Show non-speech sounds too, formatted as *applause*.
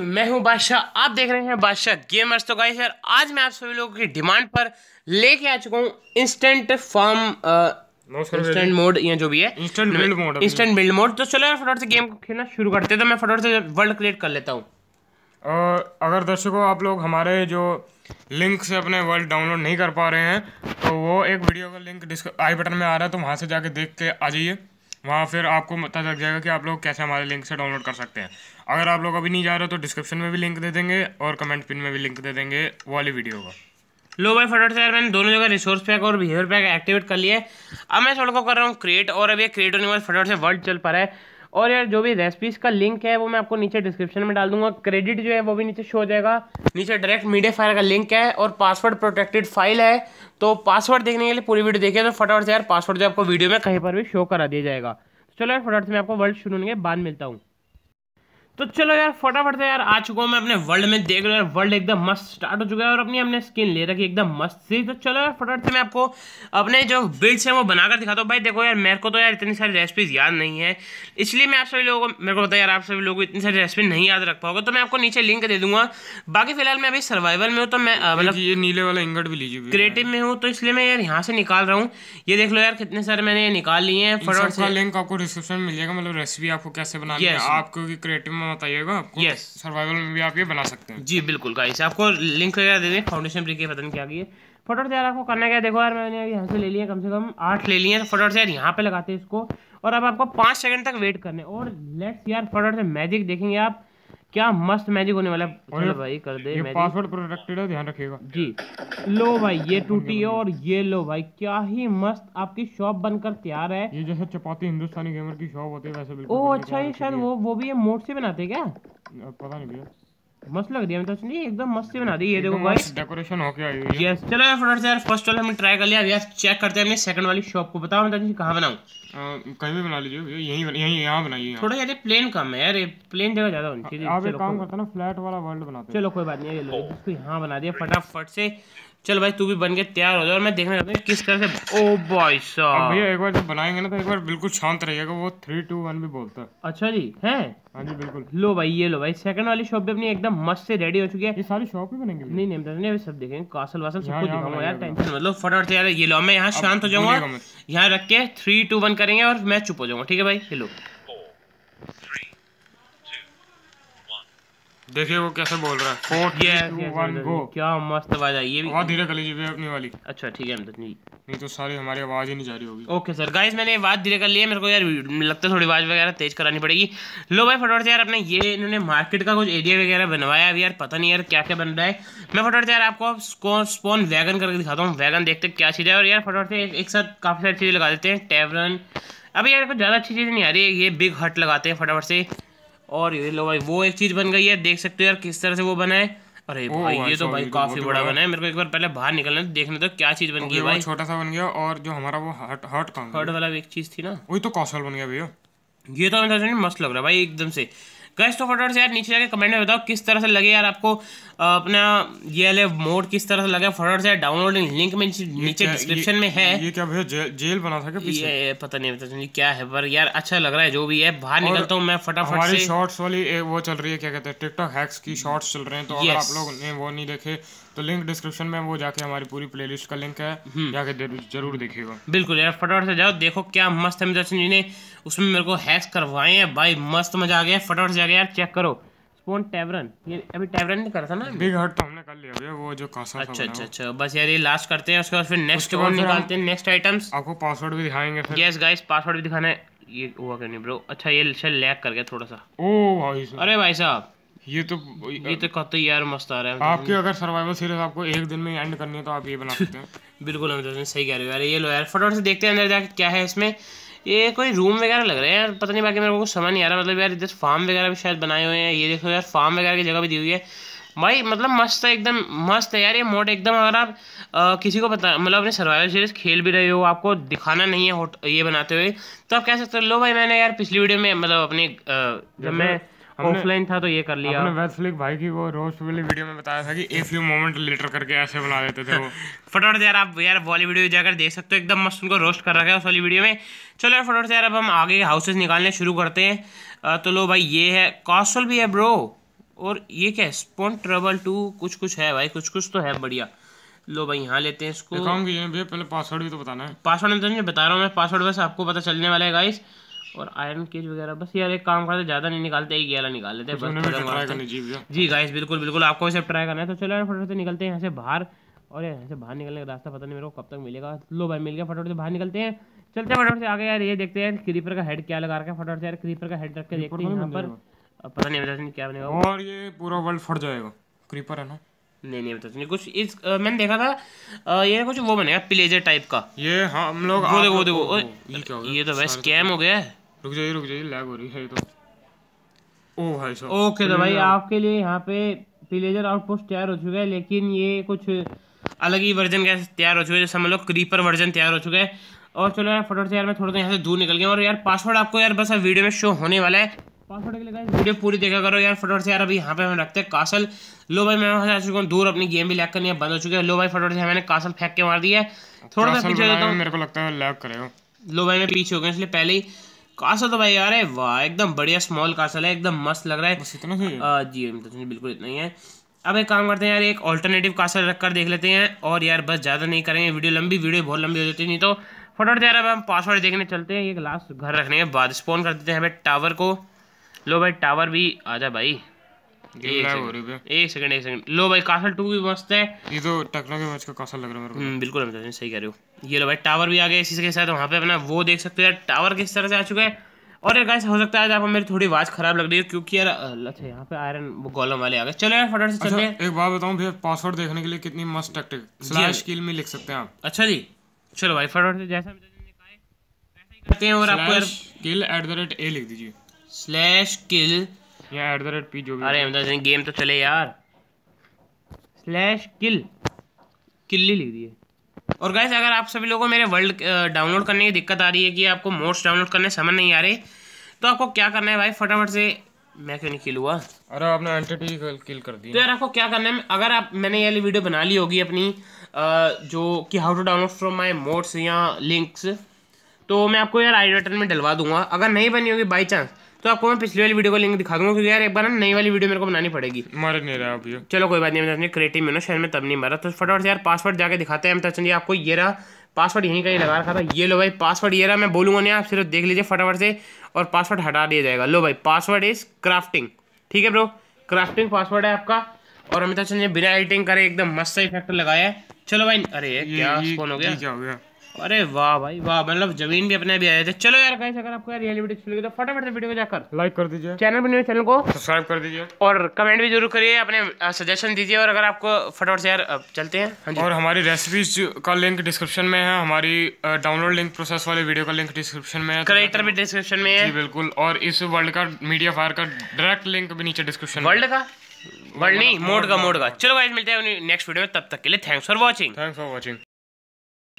मैं हूं बादशाह आप देख रहे हैं बादशाह गेमर्स तो गाइस यार आज मैं आप सभी लोगों की डिमांड पर लेके आ चुका हूं इंस्टेंट फॉर्म इंस्टेंट मोड या जो भी है instant build mode instant build mode तो चलो यार फटाफट से गेम को खेलना शुरू करते हैं तो मैं फटाफट से वर्ल्ड क्रिएट कर लेता हूँ अगर दर्शकों आप लोग हमारे जो लिंक से अपने वर्ल्ड डाउनलोड नहीं कर पा रहे हैं तो वो एक वीडियो का लिंक आई बटन में आ रहा है तो वहाँ से जाके देख के आ जाइए वहाँ फिर आपको पता लग जाएगा कि आप लोग कैसे हमारे लिंक से डाउनलोड कर सकते हैं अगर आप लोग अभी नहीं जा रहे तो डिस्क्रिप्शन में भी लिंक दे देंगे और कमेंट पिन में भी लिंक दे देंगे वाली वीडियो का लो भाई फटाट से यार मैंने दोनों जगह रिसोर्स पैक और बिहेवियर पैक एक्टिवेट कर लिए अब मैं सड़कों को कर रहा हूँ क्रिएट और अभी क्रिएट होने के बाद फटाट से वर्ल्ड चल पा रहा है और यार जो भी रेसिपीज़ का लिंक है वो मैं आपको नीचे डिस्क्रिप्शन में डाल दूंगा क्रेडिट जो है वो भी नीचे शो हो जाएगा नीचे डायरेक्ट मीडिया फायर का लिंक है और पासवर्ड प्रोटेक्टेड फाइल है तो पासवर्ड देखने के लिए पूरी वीडियो देखिए तो फटाफट से यार पासवर्ड जो आपको वीडियो में कहीं पर भी शो करा दिया जाएगा तो चलो यार फटाफट से मैं आपको वर्ल्ड शुरू होने के बाद मिलता हूँ तो चलो यार फटाफट से यार आ चुका हूँ मैं अपने वर्ल्ड में देख लो हूँ वर्ल्ड एकदम मस्त स्टार्ट हो चुका है और अपनी हमने स्किन ले रखी एकदम मस्त सी तो चलो यार फटाफट से मैं आपको अपने जो बिल्ड्स हैं वो बनाकर दिखाता हूँ भाई देखो यार मेरे को तो यार इतनी सारी रेसिपीज याद नहीं है इसलिए मैं आप सभी लोगों को मेरे को पता यार आप सभी लोगों को इतनी सारी रेसिपी नहीं याद रख पाओगे तो मैं आपको नीचे लिंक दे दूंगा बाकी फिलहाल मैं अभी सर्वाइवल में हूँ तो मैं मतलब ये नीले वाला इंगट भी लीजिए क्रिएटिव में हूँ तो इसलिए मैं यार यहाँ से निकाल रहा हूँ ये देख लो यार कितने सारे मैंने निकाल लिए हैं फटाफट लिंक आपको डिस्क्रिप्शन में मिल जाएगा मतलब रेसिपी आपको कैसे बना आपको क्रिएटिव में बताइएगा आपको यस सर्वाइवल भी आप ये बना सकते हैं जी बिल्कुल गाइस आपको लिंक वगैरह दे दें फाउंडेशन ब्रिक पता नहीं क्या की है फटाफट यार आपको करना क्या देखो यार मैंने अभी यहाँ से ले लिया कम से कम आठ ले लिए तो फटोट से यार यहाँ पे लगाते हैं इसको और अब आपको पाँच सेकंड तक वेट करने और लेट्स यार फटोट से मैजिक देखेंगे आप क्या मस्त मैजिक होने वाला है चलो भाई कर दे ये पासवर्ड प्रोटेक्टेड है ध्यान रखिएगा जी लो भाई ये टूटी है और ये लो भाई क्या ही मस्त आपकी शॉप बनकर तैयार है ये जैसे चपाती हिंदुस्तानी गेमर की शॉप होती है वैसे बिल्कुल ओ अच्छा ये शायद वो वो भी ये मोट से बनाते क्या पता नहीं भैया मस्त लग रही है मतलब तो नहीं एकदम मस्त से बना दी ये देखो गाइस डेकोरेशन हो गया है यस चलो यार फटाफट से यार फर्स्ट वाला हमने ट्राई कर लिया अब यार चेक करते हैं हमने सेकंड वाली शॉप को बताओ मतलब कहां बनाऊं कहीं भी बना लीजिए यहीं यहीं यहां बनाइए थोड़ा यार प्लेन कम है यार प्लेन जगह ज्यादा होनी चाहिए आप एक काम करते ना फ्लैट वाला वर्ल्ड बनाते चलो कोई बात नहीं ये लो इसको यहां बना दिया फटाफट से चल भाई तू भी बन के तैयार हो जाओ और मैं देखने लगता हूँ किस तरह से ओ बॉय साहब भैया एक बार जब बनाएंगे ना तो एक बार बिल्कुल शांत रहिएगा वो थ्री टू वन भी बोलता है अच्छा जी है हाँ जी बिल्कुल लो भाई ये लो भाई सेकंड वाली शॉप भी अपनी एकदम मस्त से रेडी हो चुकी है ये सारी शॉप ही बनेंगे नहीं नहीं नहीं अभी सब देखेंगे कासल वासल सब कुछ दिखाऊंगा यार टेंशन मतलब फटाफट तैयार ये लो मैं यहाँ शांत हो जाऊंगा यहाँ रख के थ्री टू वन करेंगे और मैं चुप हो जाऊंगा ठीक है भाई ये लो देखिए वो कैसे बोल रहा है four yes, yes, one go क्या मस्त आवाज आई ये भी बहुत धीरे कर लीजिए अपनी वाली अच्छा ठीक है अमदत जी नहीं तो सारी हमारी आवाज़ ही नहीं जा रही होगी ओके सर गाइस मैंने आवाज़ धीरे कर ली है मेरे को यार लगता है थोड़ी आवाज़ वगैरह तेज करानी पड़ेगी लो भाई फटाफट से यार अपने ये इन्होंने मार्केट का कुछ एरिया वगैरह बनवाया अभी यार पता नहीं यार क्या क्या बन रहा है मैं फटाफट से यार आपको स्पॉन वैगन करके दिखाता हूँ वैगन देखते क्या चीज़ है और यार फटाफट से एक साथ काफ़ी सारी चीज़ें लगा देते हैं टेवरन अभी यार ज़्यादा अच्छी चीज नहीं आ रही है ये बिग हट लगाते हैं फटाफट से और ये लो भाई वो एक चीज बन गई है देख सकते हो यार किस तरह से वो बना है अरे भाई ये तो भाई तो काफी बड़ा बना है मेरे को एक बार पहले बाहर निकलना है देखने तो क्या चीज बन गई भाई छोटा सा बन गया और जो हमारा वो हर्ट हर्ट हर्ट वाला एक चीज थी ना वही तो कौशल बन गया भैया ये तो मस्त लग रहा है भाई एकदम से गेस्ट ऑफ ऑर्डर से यार नीचे जाके कमेंट में बताओ किस तरह से लगे यार आपको अपना ये वाले मोड किस तरह से लगे फटाफट से डाउनलोडिंग लिंक में नीचे डिस्क्रिप्शन में है ये क्या भैया जे, जेल बना था क्या पीछे ये पता नहीं पता नहीं क्या है पर यार अच्छा लग रहा है जो भी है बाहर निकलता हूँ मैं फटाफट हमारी शॉर्ट्स वाली वो चल रही है क्या कहते हैं टिकटॉक हैक्स की शॉर्ट्स चल रहे हैं तो अगर आप लोग ने वो नहीं देखे तो लिंक डिस्क्रिप्शन में वो जाके हमारी पूरी प्लेलिस्ट का लिंक है हम्म। जाके जरूर देखिएगा बिल्कुल यार फटाफट से जाओ देखो क्या मस्त है मिदर्शन जी ने उसमें मेरे को हैक्स करवाए हैं भाई मस्त मजा आ गया फटाफट से जाके यार चेक करो स्पोन ये अभी था ना बिग हट तो हमने कर लिया भैया वो जो कासा अच्छा अच्छा अच्छा बस यार ये लास्ट करते हैं उसके बाद फिर नेक्स्ट वन निकालते हैं नेक्स्ट आइटम्स आपको पासवर्ड भी दिखाएंगे फिर यस गाइस पासवर्ड भी दिखाना है ये हुआ नहीं ब्रो अच्छा ये लैग कर गया थोड़ा सा ओ भाई अरे भाई साहब ये तो ये तो कहते यार मस्त आ रहा है आपके अगर सर्वाइवल सीरीज आपको एक दिन में एंड करनी है तो आप ये बना सकते हैं *laughs* बिल्कुल अंदर तो सही कह रहे हो यार ये लो यार फटाफट से देखते हैं अंदर जाके क्या है इसमें ये कोई रूम वगैरह लग रहा है यार पता नहीं बाकी मेरे को कुछ समझ नहीं आ रहा मतलब यार इधर फार्म वगैरह भी शायद बनाए हुए हैं ये देखो यार फार्म वगैरह की जगह भी दी हुई है भाई मतलब मस्त है एकदम मस्त है यार ये मोड एकदम अगर आप आ, किसी को बता मतलब अपने सर्वाइवल सीरीज खेल भी रहे हो आपको दिखाना नहीं है ये बनाते हुए तो आप कह सकते हो लो भाई मैंने यार पिछली वीडियो में मतलब अपने जब मैं ऑफलाइन था तो ये कर लिया हमने वेस्टलिक भाई की वो रोस्ट वाली वीडियो में बताया था कि ए फ्यू मोमेंट लेटर करके ऐसे बना देते थे वो *laughs* फटाफट यार आप यार वाली वीडियो जाकर देख सकते हो एकदम मस्त उनको रोस्ट कर रखा है उस वाली वीडियो में चलो यार फटाफट यार अब हम आगे हाउसेस निकालने शुरू करते हैं तो लो भाई ये है कॉस्टल भी है ब्रो और ये क्या है स्पॉन ट्रबल टू कुछ कुछ है भाई कुछ कुछ तो है बढ़िया लो भाई यहाँ लेते हैं इसको पहले पासवर्ड भी तो बताना है पासवर्ड में तो नहीं बता रहा हूँ मैं पासवर्ड बस आपको पता चलने वाला है गाइस और आयरन केज वगैरह बस यार एक काम करते ज़्यादा नहीं निकालते एक ग्यारह निकाल लेते जी गाइस बिल्कुल बिल्कुल आपको सब ट्राई करना है तो चलो यार फटाफट से निकलते हैं यहाँ से बाहर और यहाँ से बाहर निकलने का रास्ता पता नहीं मेरे को कब तक मिलेगा लो भाई मिल गया फटाफट से बाहर निकलते हैं चलते हैं फटाफट से आगे यार ये देखते हैं क्रीपर का हेड क्या लगा रखा है फटाफट से यार क्रीपर का हेड रख के देखते हैं पर पता नहीं बता तो क्या बनेगा और ये पूरा वर्ल्ड फट जाएगा क्रीपर है ना नहीं नहीं बता तो नहीं कुछ इस आ, मैंने देखा था आ, ये कुछ वो बनेगा प्लेजर टाइप का ये हम लोग वो देखो वो देखो ये तो वैसे स्कैम तो हो गया है रुक जाइए रुक जाइए लैग हो रही है तो ओ भाई साहब ओके तो भाई आपके लिए यहाँ पे पिलेजर आउटपोस्ट तैयार हो चुका है लेकिन ये कुछ अलग ही वर्जन का तैयार हो चुका है जैसे हम लोग क्रीपर वर्जन तैयार हो चुका है और चलो यार फटोट से यार मैं थोड़ा सा यहाँ से दूर निकल गया और यार पासवर्ड आपको यार बस वीडियो में शो होने वाला है पासवर्ड के लिए वीडियो पूरी देखा करो यार फटोट से यार अभी यहाँ पे हम रखते हैं कासल लो भाई मैं वहाँ से आ चुका हूँ दूर अपनी गेम भी लैक करनी है बंद हो चुके हैं लो भाई फटोट से मैंने कासल फेंक के मार दिया है थोड़ा सा पीछे मेरे को लगता है लैक करेगा लो भाई मैं पीछे हो गया इसलिए पहले ही कासल तो भाई यार है वाह एकदम बढ़िया स्मॉल कासल है एकदम मस्त लग रहा है बस इतना ही है जी अमिताभ जी तो बिल्कुल इतना ही है अब एक काम करते हैं यार एक ऑल्टरनेटिव कासल रख कर देख लेते हैं और यार बस ज़्यादा नहीं करेंगे वीडियो लंबी वीडियो बहुत लंबी हो जाती है नहीं तो फटाफट यार अब हम पासवर्ड देखने चलते हैं एक लास्ट घर रखने के बाद स्पोन कर देते हैं भाई टावर को लो भाई टावर भी जा भाई टावर हम्म, भी आ गया इसी के साथ वहाँ पे अपना वो देख सकते हो यार टावर किस तरह से आ चुका है और यार हो सकता है आप मेरी थोड़ी आवाज खराब लग रही है क्योंकि यार अच्छा यहाँ पे आयरन वो गोलम वाले आ गए चलो यार फटाफट से अच्छा, चलते हैं एक बात बताऊँ भैया पासवर्ड देखने के लिए कितनी मस्त टैक्टिक स्लैश किल में लिख सकते हैं आप अच्छा जी चलो भाई फटाफट से जैसा वैसा ही करते हैं और आपको kill at the rate a लिख दीजिए स्लैश किल या एट द रेट पी जो भी अरे अहमद सिंह गेम तो चले यार स्लैश किल किल्ली लिख दिए और गाइस अगर आप सभी लोगों को मेरे वर्ल्ड डाउनलोड करने की दिक्कत आ रही है कि आपको मोड्स डाउनलोड करने समझ नहीं आ रहे तो आपको क्या करना है भाई फटाफट से मैं क्यों नहीं किल हुआ अरे आपने एंटिटी किल कर दी तो यार आपको क्या करना है अगर आप मैंने ये वीडियो बना ली होगी अपनी जो कि how to download from my mods या लिंक्स तो मैं आपको यार आई बटन में डलवा दूंगा अगर नहीं बनी होगी बाई चांस तो आपको मैं पिछली वाली वीडियो को लिंक दिखा दूंगा क्योंकि यार एक बार नई वाली वीडियो मेरे को बनानी पड़ेगी मर नहीं रहा अभी चलो कोई बात नहीं मैं क्रिएटिव में ना शहर में तब नहीं मारा तो फटाफट से यार पासवर्ड जाके दिखाते हैं अमिताभ जी आपको ये रहा पासवर्ड यहीं कहीं लगा रखा था ये लो भाई पासवर्ड ये रहा मैं बोलूंगा नहीं आप सिर्फ देख लीजिए फटाफट से और पासवर्ड हटा दिया जाएगा लो भाई पासवर्ड इज क्राफ्टिंग ठीक है ब्रो क्राफ्टिंग पासवर्ड है आपका और अमिताभ चंद ने बिना एडिटिंग करे एकदम मस्त इफेक्ट लगाया है चलो भाई अरे क्या फोन हो गया क्या हो गया अरे वाह भाई वाह मतलब जमीन भी अपने भी आए थे चलो यार गाइस अगर आपको यार रियल वीडियो अच्छी लगी तो फटाफट से वीडियो को जाकर लाइक कर दीजिए चैनल पर चैनल को सब्सक्राइब कर दीजिए और कमेंट भी जरूर करिए अपने सजेशन दीजिए और अगर आपको फटाफट से यार चलते हैं हाँ और हमारी रेसिपीज का लिंक डिस्क्रिप्शन में है हमारी डाउनलोड लिंक प्रोसेस वाले वीडियो का लिंक डिस्क्रिप्शन में है क्रेडिटर तो भी डिस्क्रिप्शन में है बिल्कुल और इस वर्ल्ड का मीडिया फायर का डायरेक्ट लिंक भी नीचे डिस्क्रिप्शन वर्ल्ड का वर्ल्ड नहीं मोड का मोड का चलो गाइस मिलते हैं नेक्स्ट वीडियो में तब तक के लिए thanks for watching thanks for watching